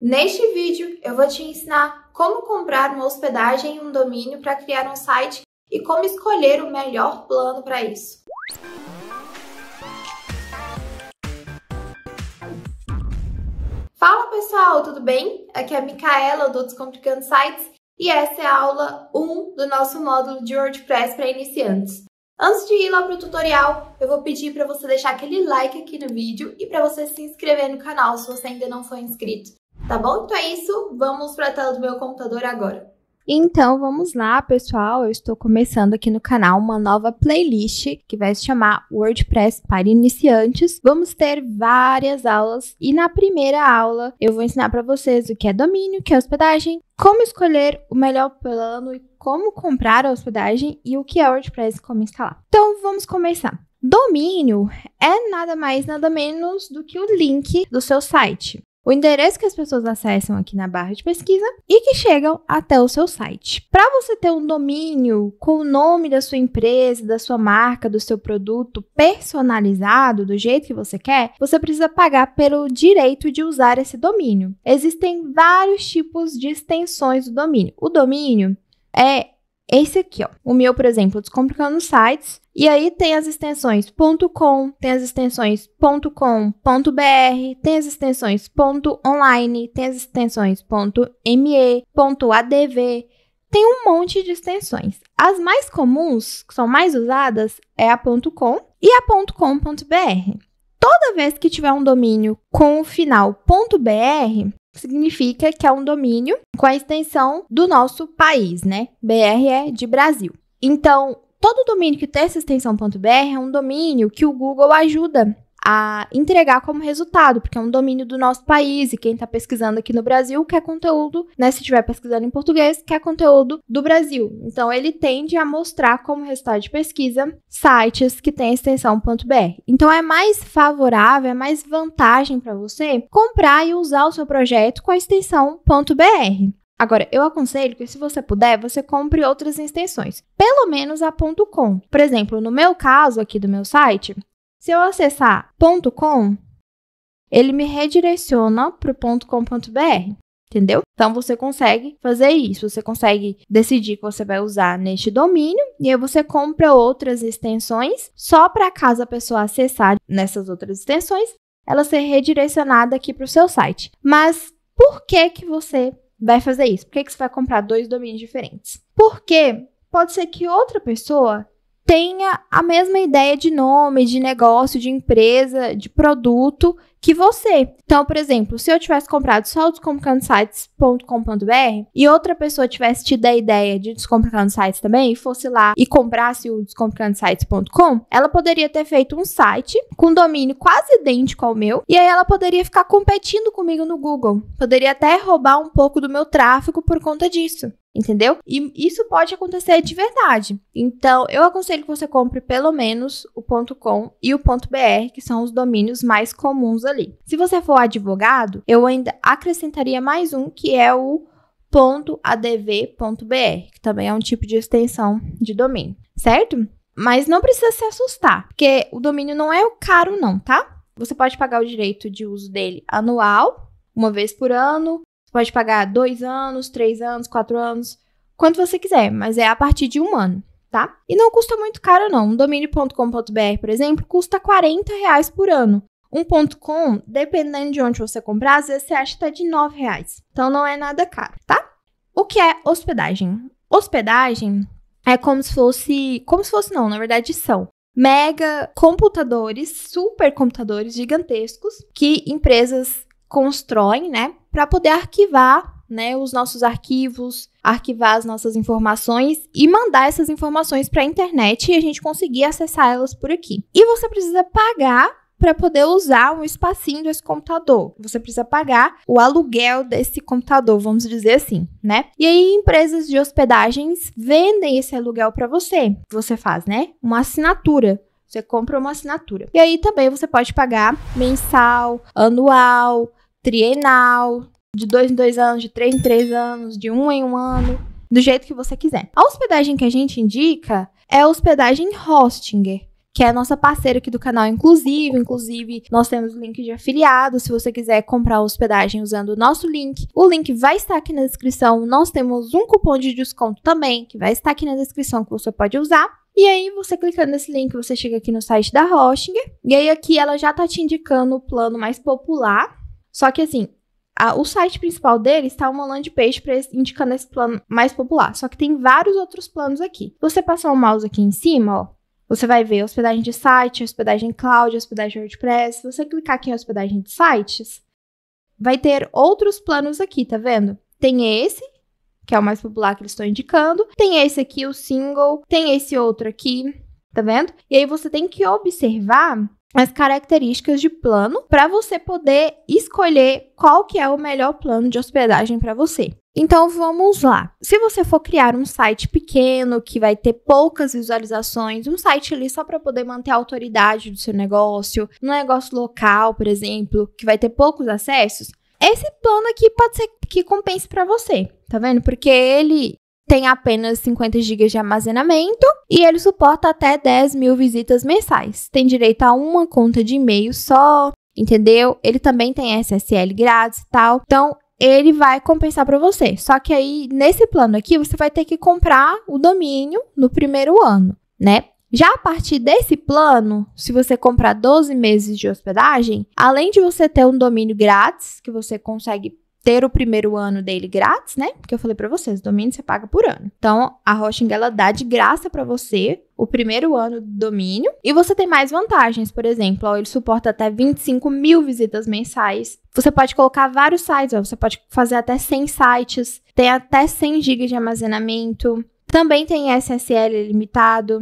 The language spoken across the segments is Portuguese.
Neste vídeo, eu vou te ensinar como comprar uma hospedagem e um domínio para criar um site e como escolher o melhor plano para isso. Fala pessoal, tudo bem? Aqui é a Micaela do Descomplicando Sites e essa é a aula 1 do nosso módulo de WordPress para iniciantes. Antes de ir lá para o tutorial, eu vou pedir para você deixar aquele like aqui no vídeo e para você se inscrever no canal se você ainda não foi inscrito. Tá bom? Então é isso. Vamos para a tela do meu computador agora. Então vamos lá, pessoal. Eu estou começando aqui no canal uma nova playlist que vai se chamar WordPress para iniciantes. Vamos ter várias aulas e na primeira aula eu vou ensinar para vocês o que é domínio, o que é hospedagem, como escolher o melhor plano e como comprar a hospedagem e o que é WordPress como instalar. Então vamos começar. Domínio é nada mais nada menos do que o link do seu site o endereço que as pessoas acessam aqui na barra de pesquisa e que chegam até o seu site. Para você ter um domínio com o nome da sua empresa, da sua marca, do seu produto personalizado, do jeito que você quer, você precisa pagar pelo direito de usar esse domínio. Existem vários tipos de extensões do domínio. O domínio é esse aqui, ó. O meu, por exemplo, Descomplicando Sites. E aí tem as extensões .com, tem as extensões .com.br, tem as extensões .online, tem as extensões .me, .adv. Tem um monte de extensões. As mais comuns, que são mais usadas, é a .com e a .com.br. Toda vez que tiver um domínio com o final .br, significa que é um domínio com a extensão do nosso país, né? BR é de Brasil. Então, todo domínio que tem essa extensão é um domínio que o Google ajuda a entregar como resultado, porque é um domínio do nosso país e quem está pesquisando aqui no Brasil quer conteúdo, né? Se estiver pesquisando em português, quer conteúdo do Brasil. Então ele tende a mostrar como resultado de pesquisa sites que têm extensão.br. Então é mais favorável, é mais vantagem para você comprar e usar o seu projeto com a extensão.br. Agora, eu aconselho que, se você puder, você compre outras extensões, pelo menos a .com. Por exemplo, no meu caso aqui do meu site, se eu acessar .com, ele me redireciona para o .com.br, entendeu? Então você consegue fazer isso, você consegue decidir que você vai usar neste domínio e aí você compra outras extensões só para caso a pessoa acessar nessas outras extensões, ela ser redirecionada aqui para o seu site. Mas por que que você vai fazer isso? Por que, que você vai comprar dois domínios diferentes? Porque pode ser que outra pessoa tenha a mesma ideia de nome, de negócio, de empresa, de produto que você. Então, por exemplo, se eu tivesse comprado só o descomplicandosites.com.br e outra pessoa tivesse tido a ideia de descomplicando sites também e fosse lá e comprasse o descomplicandosites.com, ela poderia ter feito um site com domínio quase idêntico ao meu e aí ela poderia ficar competindo comigo no Google. Poderia até roubar um pouco do meu tráfego por conta disso entendeu? E isso pode acontecer de verdade. Então, eu aconselho que você compre pelo menos o .com e o .br, que são os domínios mais comuns ali. Se você for advogado, eu ainda acrescentaria mais um, que é o .adv.br, que também é um tipo de extensão de domínio, certo? Mas não precisa se assustar, porque o domínio não é o caro não, tá? Você pode pagar o direito de uso dele anual, uma vez por ano, você pode pagar dois anos, três anos, quatro anos, quanto você quiser, mas é a partir de um ano, tá? E não custa muito caro, não. Um domínio.com.br, por exemplo, custa 40 reais por ano. Um ponto .com, dependendo de onde você comprar, às vezes você acha até de 9 reais. Então não é nada caro, tá? O que é hospedagem? Hospedagem é como se fosse, como se fosse não, na verdade são mega computadores, supercomputadores gigantescos que empresas constroem, né, para poder arquivar, né, os nossos arquivos, arquivar as nossas informações e mandar essas informações para a internet e a gente conseguir acessar elas por aqui. E você precisa pagar para poder usar um espacinho desse computador. Você precisa pagar o aluguel desse computador, vamos dizer assim, né? E aí empresas de hospedagens vendem esse aluguel para você. Você faz, né? Uma assinatura você compra uma assinatura. E aí também você pode pagar mensal, anual, trienal, de dois em dois anos, de três em três anos, de um em um ano, do jeito que você quiser. A hospedagem que a gente indica é a hospedagem Hostinger, que é a nossa parceira aqui do canal, inclusive. Inclusive, nós temos o link de afiliado. Se você quiser comprar hospedagem usando o nosso link, o link vai estar aqui na descrição. Nós temos um cupom de desconto também, que vai estar aqui na descrição, que você pode usar. E aí, você clicando nesse link, você chega aqui no site da Hostinger. E aí, aqui ela já tá te indicando o plano mais popular só que assim, a, o site principal deles está uma landing page esse, indicando esse plano mais popular. Só que tem vários outros planos aqui. Você passar o mouse aqui em cima, ó, você vai ver hospedagem de site, hospedagem cloud, hospedagem WordPress. Se você clicar aqui em hospedagem de sites, vai ter outros planos aqui, tá vendo? Tem esse, que é o mais popular que eles estão indicando. Tem esse aqui, o single. Tem esse outro aqui, tá vendo? E aí você tem que observar as características de plano para você poder escolher qual que é o melhor plano de hospedagem para você. Então vamos lá. Se você for criar um site pequeno que vai ter poucas visualizações, um site ali só para poder manter a autoridade do seu negócio, um negócio local, por exemplo, que vai ter poucos acessos, esse plano aqui pode ser que compense para você, tá vendo? Porque ele tem apenas 50 GB de armazenamento e ele suporta até 10 mil visitas mensais. Tem direito a uma conta de e-mail só, entendeu? Ele também tem SSL grátis e tal. Então, ele vai compensar para você. Só que aí, nesse plano aqui, você vai ter que comprar o domínio no primeiro ano, né? Já a partir desse plano, se você comprar 12 meses de hospedagem, além de você ter um domínio grátis que você consegue ter o primeiro ano dele grátis, né? Porque eu falei para vocês, domínio você paga por ano. Então, a Roching ela dá de graça para você o primeiro ano do domínio e você tem mais vantagens, por exemplo, ó, ele suporta até 25 mil visitas mensais. Você pode colocar vários sites, ó, você pode fazer até 100 sites, tem até 100 GB de armazenamento. Também tem SSL limitado,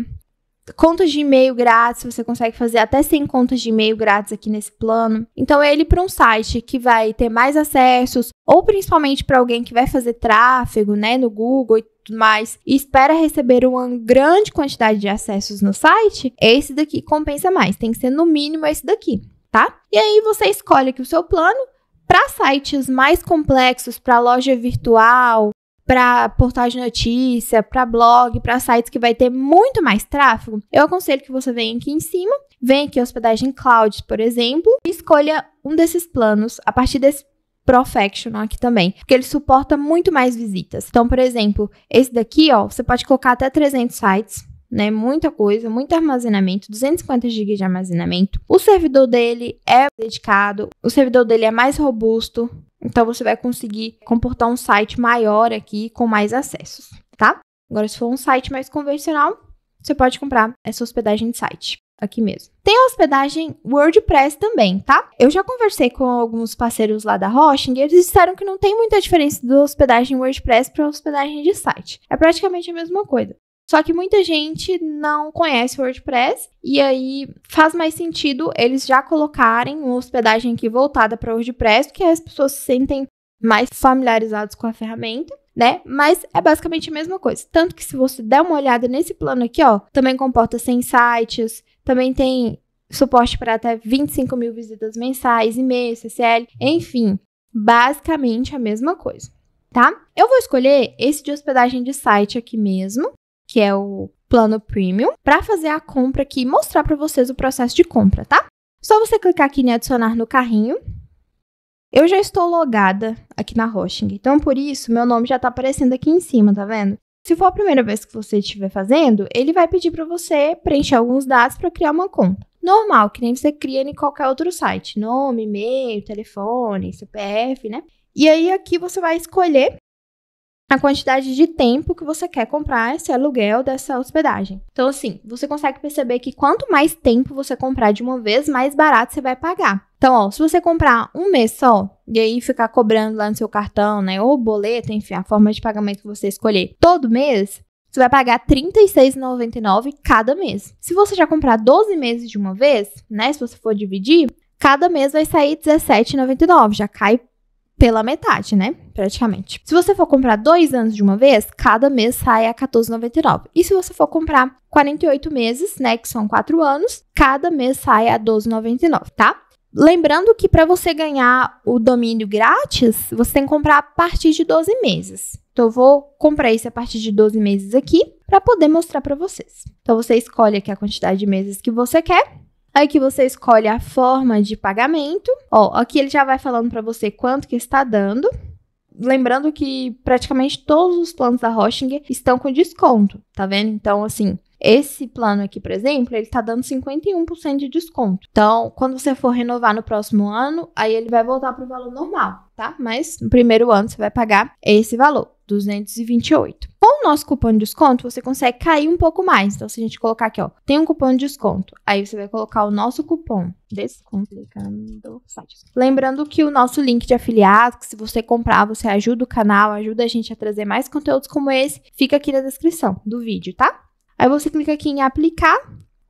contas de e-mail grátis, você consegue fazer até 100 contas de e-mail grátis aqui nesse plano. Então é ele para um site que vai ter mais acessos ou principalmente para alguém que vai fazer tráfego, né, no Google e tudo mais, e espera receber uma grande quantidade de acessos no site, esse daqui compensa mais. Tem que ser no mínimo esse daqui, tá? E aí você escolhe aqui o seu plano para sites mais complexos, para loja virtual, para portal de notícia, para blog, para sites que vai ter muito mais tráfego, eu aconselho que você venha aqui em cima, venha aqui hospedagem cloud, por exemplo, e escolha um desses planos a partir desse Professional aqui também, porque ele suporta muito mais visitas. Então, por exemplo, esse daqui, ó, você pode colocar até 300 sites, né? Muita coisa, muito armazenamento, 250 GB de armazenamento. O servidor dele é dedicado, o servidor dele é mais robusto, então você vai conseguir comportar um site maior aqui com mais acessos, tá? Agora, se for um site mais convencional, você pode comprar essa hospedagem de site aqui mesmo. Tem a hospedagem WordPress também, tá? Eu já conversei com alguns parceiros lá da Hosting e eles disseram que não tem muita diferença da hospedagem WordPress para hospedagem de site. É praticamente a mesma coisa. Só que muita gente não conhece o WordPress e aí faz mais sentido eles já colocarem uma hospedagem aqui voltada para o WordPress, porque as pessoas se sentem mais familiarizadas com a ferramenta. Né? Mas é basicamente a mesma coisa. Tanto que se você der uma olhada nesse plano aqui, ó, também comporta 100 sites, também tem suporte para até 25 mil visitas mensais, e-mail, CCL, enfim, basicamente a mesma coisa, tá? Eu vou escolher esse de hospedagem de site aqui mesmo, que é o plano premium, para fazer a compra aqui e mostrar para vocês o processo de compra, tá? Só você clicar aqui em adicionar no carrinho. Eu já estou logada aqui na Hosting, então por isso meu nome já está aparecendo aqui em cima, tá vendo? Se for a primeira vez que você estiver fazendo, ele vai pedir para você preencher alguns dados para criar uma conta. Normal, que nem você cria em qualquer outro site, nome, e-mail, telefone, CPF, né? E aí aqui você vai escolher a quantidade de tempo que você quer comprar esse aluguel dessa hospedagem. Então, assim, você consegue perceber que quanto mais tempo você comprar de uma vez, mais barato você vai pagar. Então, ó, se você comprar um mês só e aí ficar cobrando lá no seu cartão, né, ou boleto, enfim, a forma de pagamento que você escolher, todo mês, você vai pagar R$ 36,99 cada mês. Se você já comprar 12 meses de uma vez, né, se você for dividir, cada mês vai sair R$ 17,99, já cai pela metade, né? Praticamente. Se você for comprar dois anos de uma vez, cada mês sai a 14,99. E se você for comprar 48 meses, né, que são quatro anos, cada mês sai a 12,99, tá? Lembrando que para você ganhar o domínio grátis, você tem que comprar a partir de 12 meses. Então, eu vou comprar isso a partir de 12 meses aqui para poder mostrar para vocês. Então, você escolhe aqui a quantidade de meses que você quer aí que você escolhe a forma de pagamento. Ó, aqui ele já vai falando para você quanto que está dando. Lembrando que praticamente todos os planos da Rochinger estão com desconto, tá vendo? Então, assim, esse plano aqui, por exemplo, ele tá dando 51% de desconto. Então, quando você for renovar no próximo ano, aí ele vai voltar pro valor normal tá? Mas no primeiro ano você vai pagar esse valor. 228. Com o nosso cupom de desconto, você consegue cair um pouco mais. Então, se a gente colocar aqui, ó, tem um cupom de desconto. Aí você vai colocar o nosso cupom Descomplicando Lembrando que o nosso link de afiliado, que se você comprar, você ajuda o canal, ajuda a gente a trazer mais conteúdos como esse, fica aqui na descrição do vídeo, tá? Aí você clica aqui em aplicar.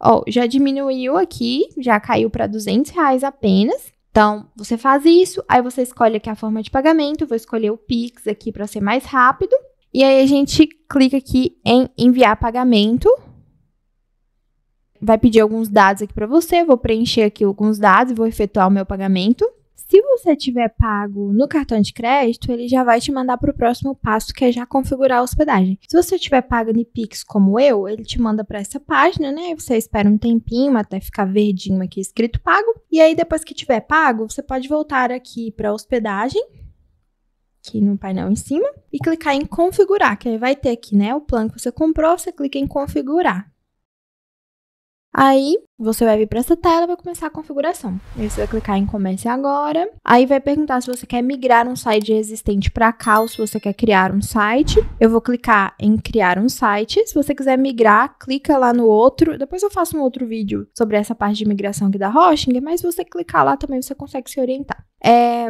Ó, já diminuiu aqui, já caiu para 200 reais apenas. Então, você faz isso, aí você escolhe aqui a forma de pagamento, vou escolher o Pix aqui para ser mais rápido. E aí a gente clica aqui em enviar pagamento. Vai pedir alguns dados aqui para você, vou preencher aqui alguns dados e vou efetuar o meu pagamento se você tiver pago no cartão de crédito, ele já vai te mandar para o próximo passo, que é já configurar a hospedagem. Se você tiver pago no Pix como eu, ele te manda para essa página, né? Você espera um tempinho até ficar verdinho aqui escrito pago. E aí, depois que tiver pago, você pode voltar aqui para hospedagem, aqui no painel em cima, e clicar em configurar, que aí vai ter aqui, né? O plano que você comprou, você clica em configurar. Aí, você vai vir para essa tela e vai começar a configuração. Aí você vai clicar em Comece Agora. Aí vai perguntar se você quer migrar um site existente para cá ou se você quer criar um site. Eu vou clicar em Criar um site. Se você quiser migrar, clica lá no outro. Depois eu faço um outro vídeo sobre essa parte de migração aqui da Hosting, mas se você clicar lá também você consegue se orientar. É,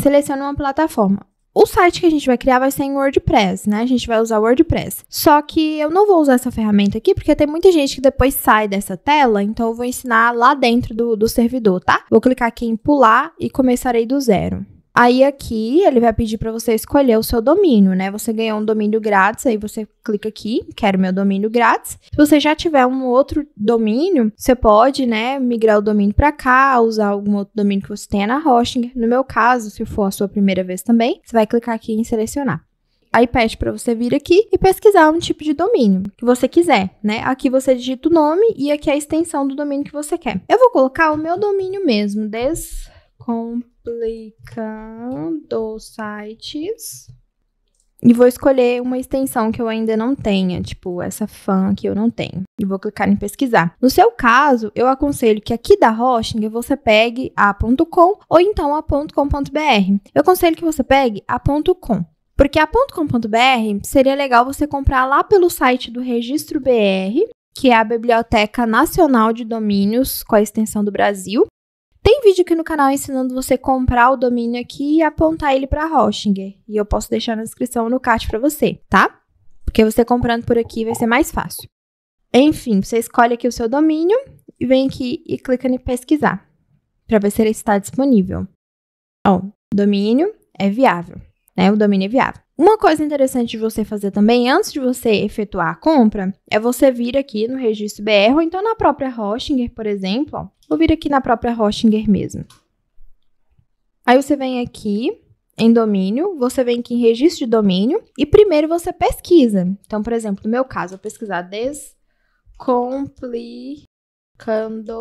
seleciona uma plataforma o site que a gente vai criar vai ser em WordPress, né? A gente vai usar o WordPress. Só que eu não vou usar essa ferramenta aqui, porque tem muita gente que depois sai dessa tela, então eu vou ensinar lá dentro do, do servidor, tá? Vou clicar aqui em pular e começarei do zero. Aí aqui ele vai pedir para você escolher o seu domínio, né? Você ganhou um domínio grátis, aí você clica aqui, quero meu domínio grátis. Se você já tiver um outro domínio, você pode, né, migrar o domínio para cá, usar algum outro domínio que você tenha na hosting. No meu caso, se for a sua primeira vez também, você vai clicar aqui em selecionar. Aí pede para você vir aqui e pesquisar um tipo de domínio que você quiser, né? Aqui você digita o nome e aqui é a extensão do domínio que você quer. Eu vou colocar o meu domínio mesmo, des aplicando sites. E vou escolher uma extensão que eu ainda não tenha, tipo essa fan que eu não tenho. E vou clicar em pesquisar. No seu caso, eu aconselho que aqui da Hosting você pegue a.com ou então a.com.br. Eu aconselho que você pegue a.com. Porque a.com.br seria legal você comprar lá pelo site do Registro BR, que é a Biblioteca Nacional de Domínios com a extensão do Brasil vídeo aqui no canal ensinando você comprar o domínio aqui e apontar ele para Hostinger. E eu posso deixar na descrição no card para você, tá? Porque você comprando por aqui vai ser mais fácil. Enfim, você escolhe aqui o seu domínio e vem aqui e clica em pesquisar para ver se ele está disponível. Ó, domínio é viável, né? O domínio é viável. Uma coisa interessante de você fazer também, antes de você efetuar a compra, é você vir aqui no registro BR, ou então na própria Hostinger, por exemplo, ó, Vou vir aqui na própria Rochinger mesmo. Aí você vem aqui em domínio, você vem aqui em registro de domínio e primeiro você pesquisa. Então, por exemplo, no meu caso, eu pesquisar descomplicando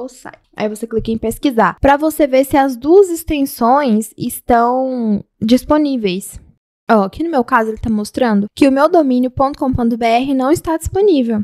site. Aí você clica em pesquisar para você ver se as duas extensões estão disponíveis. Ó, aqui no meu caso ele está mostrando que o meu domínio.com.br não está disponível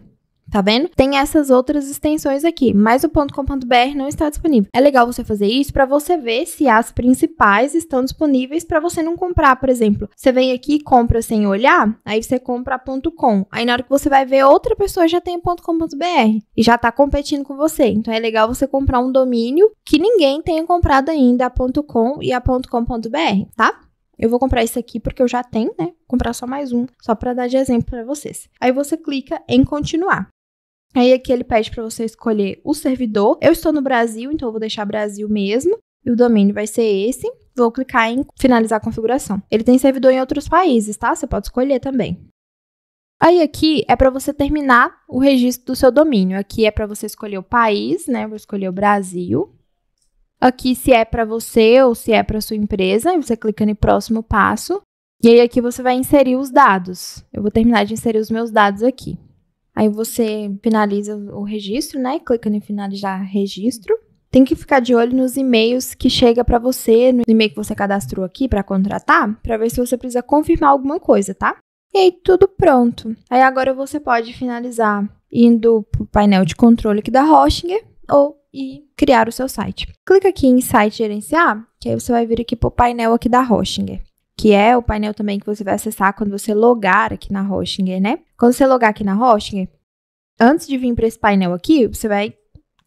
tá vendo? Tem essas outras extensões aqui, mas o .com.br não está disponível. É legal você fazer isso para você ver se as principais estão disponíveis para você não comprar, por exemplo. Você vem aqui e compra sem olhar, aí você compra .com. Aí na hora que você vai ver, outra pessoa já tem .com.br e já está competindo com você. Então é legal você comprar um domínio que ninguém tenha comprado ainda, a .com e a .com.br, tá? Eu vou comprar isso aqui porque eu já tenho, né? Vou comprar só mais um, só para dar de exemplo para vocês. Aí você clica em continuar. Aí aqui ele pede para você escolher o servidor. Eu estou no Brasil, então eu vou deixar Brasil mesmo. E o domínio vai ser esse. Vou clicar em finalizar a configuração. Ele tem servidor em outros países, tá? Você pode escolher também. Aí aqui é para você terminar o registro do seu domínio. Aqui é para você escolher o país, né? Eu vou escolher o Brasil. Aqui se é para você ou se é para sua empresa, você clica no próximo passo. E aí aqui você vai inserir os dados. Eu vou terminar de inserir os meus dados aqui. Aí você finaliza o registro, né? Clica em finalizar registro. Tem que ficar de olho nos e-mails que chega para você, no e-mail que você cadastrou aqui para contratar, para ver se você precisa confirmar alguma coisa, tá? E aí tudo pronto. Aí agora você pode finalizar indo para o painel de controle aqui da Rochinger ou e criar o seu site. Clica aqui em site gerenciar, que aí você vai vir aqui para o painel aqui da Rochinger que é o painel também que você vai acessar quando você logar aqui na Hostinger, né? Quando você logar aqui na Hostinger, antes de vir para esse painel aqui, você vai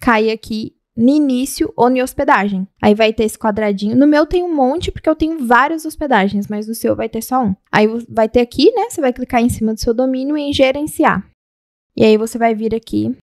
cair aqui no início ou em hospedagem. Aí vai ter esse quadradinho. No meu tem um monte, porque eu tenho várias hospedagens, mas no seu vai ter só um. Aí vai ter aqui, né? Você vai clicar em cima do seu domínio e em gerenciar. E aí você vai vir aqui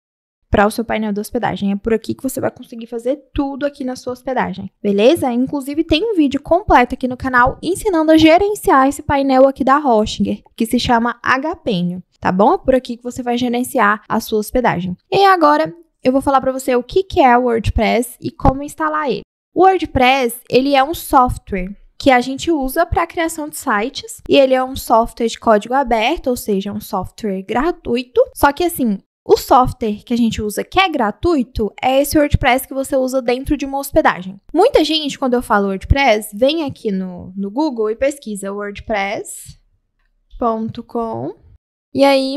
para o seu painel de hospedagem. É por aqui que você vai conseguir fazer tudo aqui na sua hospedagem, beleza? Inclusive tem um vídeo completo aqui no canal ensinando a gerenciar esse painel aqui da Rochinger, que se chama Agapenio, tá bom? É por aqui que você vai gerenciar a sua hospedagem. E agora eu vou falar para você o que que é o WordPress e como instalar ele. O WordPress, ele é um software que a gente usa para a criação de sites. E ele é um software de código aberto, ou seja, um software gratuito. Só que assim, o software que a gente usa que é gratuito é esse WordPress que você usa dentro de uma hospedagem. Muita gente, quando eu falo WordPress, vem aqui no, no Google e pesquisa WordPress.com e aí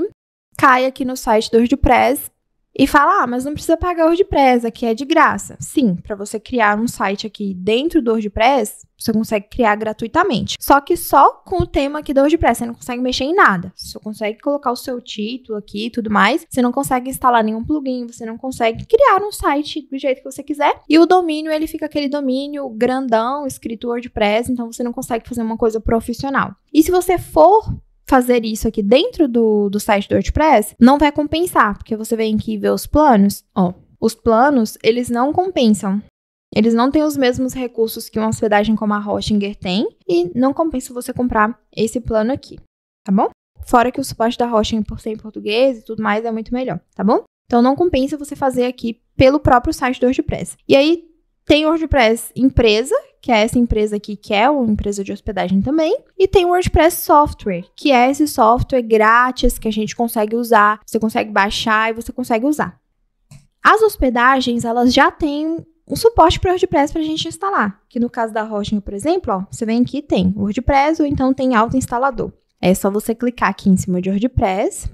cai aqui no site do WordPress e fala: ah, mas não precisa pagar o WordPress, aqui é de graça. Sim, para você criar um site aqui dentro do WordPress, você consegue criar gratuitamente. Só que só com o tema aqui do WordPress, você não consegue mexer em nada. Você consegue colocar o seu título aqui e tudo mais. Você não consegue instalar nenhum plugin, você não consegue criar um site do jeito que você quiser. E o domínio, ele fica aquele domínio grandão, escrito WordPress, então você não consegue fazer uma coisa profissional. E se você for fazer isso aqui dentro do, do site do WordPress, não vai compensar, porque você vem aqui ver os planos, ó, os planos, eles não compensam. Eles não têm os mesmos recursos que uma hospedagem como a Hostinger tem e não compensa você comprar esse plano aqui, tá bom? Fora que o suporte da Hostinger por ser em português e tudo mais é muito melhor, tá bom? Então não compensa você fazer aqui pelo próprio site do WordPress. E aí tem o WordPress empresa, que é essa empresa aqui, que é uma empresa de hospedagem também. E tem o WordPress Software, que é esse software grátis que a gente consegue usar, você consegue baixar e você consegue usar. As hospedagens, elas já têm um suporte para WordPress para a gente instalar. Que no caso da Hosting, por exemplo, ó, você vem aqui tem WordPress ou então tem auto-instalador. É só você clicar aqui em cima de WordPress,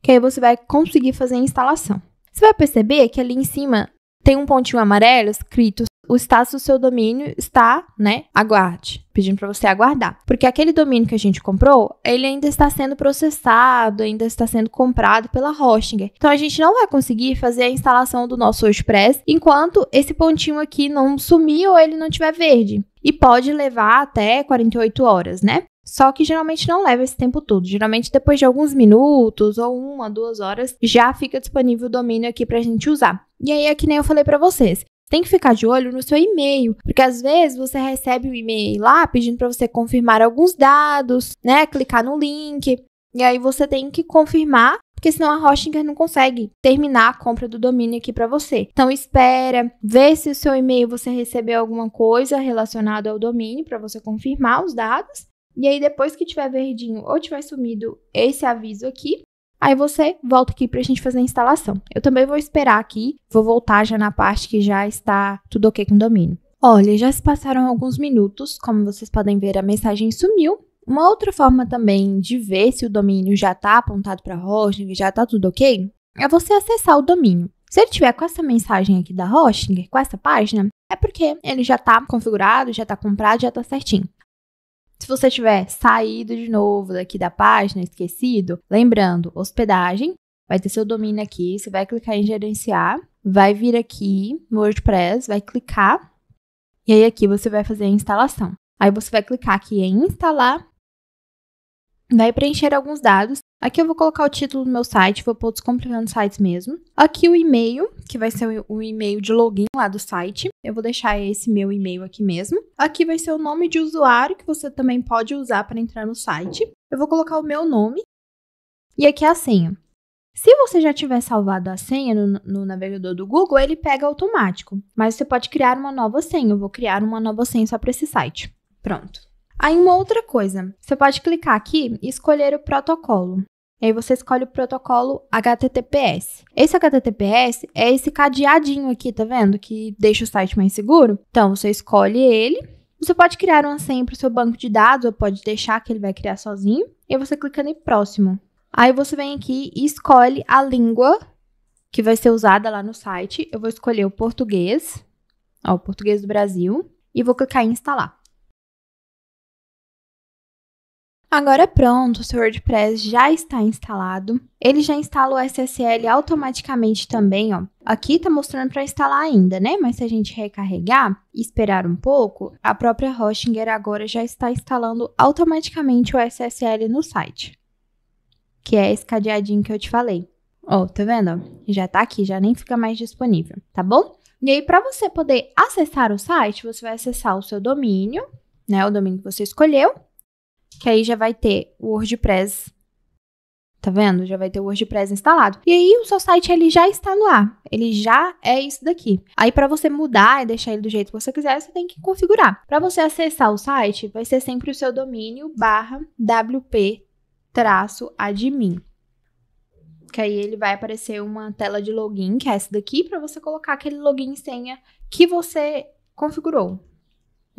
que aí você vai conseguir fazer a instalação. Você vai perceber que ali em cima tem um pontinho amarelo escrito o status do seu domínio está, né? Aguarde, pedindo para você aguardar, porque aquele domínio que a gente comprou, ele ainda está sendo processado, ainda está sendo comprado pela Hostinger. Então a gente não vai conseguir fazer a instalação do nosso WordPress enquanto esse pontinho aqui não sumir ou ele não tiver verde. E pode levar até 48 horas, né? Só que geralmente não leva esse tempo todo. Geralmente, depois de alguns minutos ou uma, duas horas, já fica disponível o domínio aqui para a gente usar. E aí é que nem eu falei para vocês tem que ficar de olho no seu e-mail, porque às vezes você recebe um e-mail lá pedindo para você confirmar alguns dados, né, clicar no link, e aí você tem que confirmar porque senão a Hostinger não consegue terminar a compra do domínio aqui para você. Então espera, vê se o seu e-mail você recebeu alguma coisa relacionada ao domínio para você confirmar os dados. E aí depois que tiver verdinho ou tiver sumido esse aviso aqui, Aí você volta aqui para a gente fazer a instalação. Eu também vou esperar aqui, vou voltar já na parte que já está tudo ok com o domínio. Olha, já se passaram alguns minutos, como vocês podem ver, a mensagem sumiu. Uma outra forma também de ver se o domínio já está apontado para hosting, já está tudo ok, é você acessar o domínio. Se ele tiver com essa mensagem aqui da Hostinger, com essa página, é porque ele já está configurado, já está comprado, já está certinho você tiver saído de novo daqui da página, esquecido, lembrando, hospedagem, vai ter seu domínio aqui, você vai clicar em gerenciar, vai vir aqui no WordPress, vai clicar, e aí aqui você vai fazer a instalação. Aí você vai clicar aqui em instalar, vai preencher alguns dados, Aqui eu vou colocar o título do meu site, vou pôr do Sites mesmo. Aqui o e-mail, que vai ser o e-mail de login lá do site. Eu vou deixar esse meu e-mail aqui mesmo. Aqui vai ser o nome de usuário que você também pode usar para entrar no site. Eu vou colocar o meu nome. E aqui a senha. Se você já tiver salvado a senha no, no, navegador do Google, ele pega automático. Mas você pode criar uma nova senha. Eu vou criar uma nova senha só para esse site. Pronto. Aí uma outra coisa, você pode clicar aqui e escolher o protocolo. aí você escolhe o protocolo HTTPS. Esse HTTPS é esse cadeadinho aqui, tá vendo? Que deixa o site mais seguro. Então, você escolhe ele. Você pode criar uma senha para o seu banco de dados, ou pode deixar que ele vai criar sozinho. E você clica em próximo. Aí você vem aqui e escolhe a língua que vai ser usada lá no site. Eu vou escolher o português, ó, o português do Brasil, e vou clicar em instalar. Agora pronto, o seu WordPress já está instalado. Ele já instala o SSL automaticamente também, ó. Aqui está mostrando para instalar ainda, né? Mas se a gente recarregar e esperar um pouco, a própria Hostinger agora já está instalando automaticamente o SSL no site. Que é esse cadeadinho que eu te falei. Ó, tá vendo? Já está aqui, já nem fica mais disponível, tá bom? E aí, para você poder acessar o site, você vai acessar o seu domínio, né? O domínio que você escolheu que aí já vai ter o WordPress. Tá vendo? Já vai ter o WordPress instalado. E aí o seu site ele já está no ar. Ele já é isso daqui. Aí para você mudar e deixar ele do jeito que você quiser, você tem que configurar. Para você acessar o site, vai ser sempre o seu domínio barra wp-admin que aí ele vai aparecer uma tela de login, que é essa daqui, para você colocar aquele login e senha que você configurou.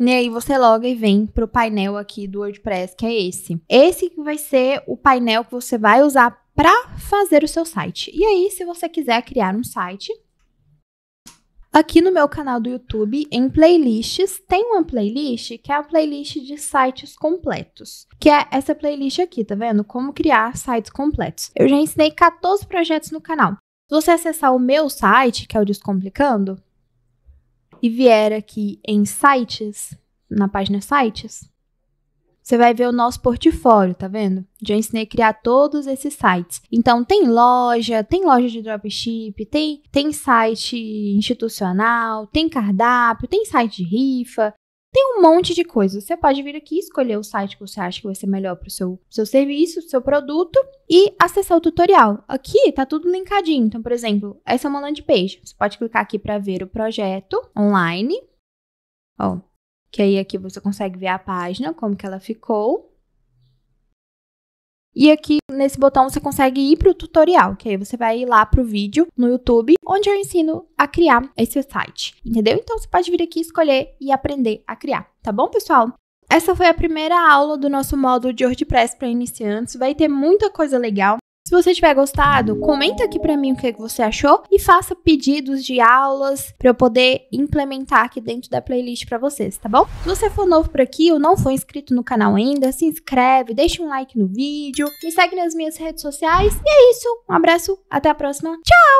Né, e aí você loga e vem para o painel aqui do WordPress, que é esse. Esse que vai ser o painel que você vai usar para fazer o seu site. E aí, se você quiser criar um site, aqui no meu canal do YouTube, em playlists, tem uma playlist que é a playlist de sites completos, que é essa playlist aqui, tá vendo? Como criar sites completos. Eu já ensinei 14 projetos no canal. Se você acessar o meu site, que é o Descomplicando, e vier aqui em sites, na página sites, você vai ver o nosso portfólio, tá vendo? Já ensinei a criar todos esses sites. Então tem loja, tem loja de dropship, tem tem site institucional, tem cardápio, tem site de rifa, tem um monte de coisa. Você pode vir aqui, escolher o site que você acha que vai ser melhor para o seu, seu serviço, seu produto e acessar o tutorial. Aqui tá tudo linkadinho. Então, por exemplo, essa é uma landing page. Você pode clicar aqui para ver o projeto online. Ó, que aí aqui você consegue ver a página, como que ela ficou. E aqui nesse botão você consegue ir para o tutorial, que aí você vai ir lá para o vídeo no YouTube, onde eu ensino a criar esse site, entendeu? Então você pode vir aqui escolher e aprender a criar, tá bom, pessoal? Essa foi a primeira aula do nosso módulo de WordPress para iniciantes. Vai ter muita coisa legal. Se você tiver gostado, comenta aqui para mim o é que você achou e faça pedidos de aulas para eu poder implementar aqui dentro da playlist para vocês, tá bom? Se você for novo por aqui ou não for inscrito no canal ainda, se inscreve, deixa um like no vídeo, me segue nas minhas redes sociais e é isso. Um abraço, até a próxima. Tchau!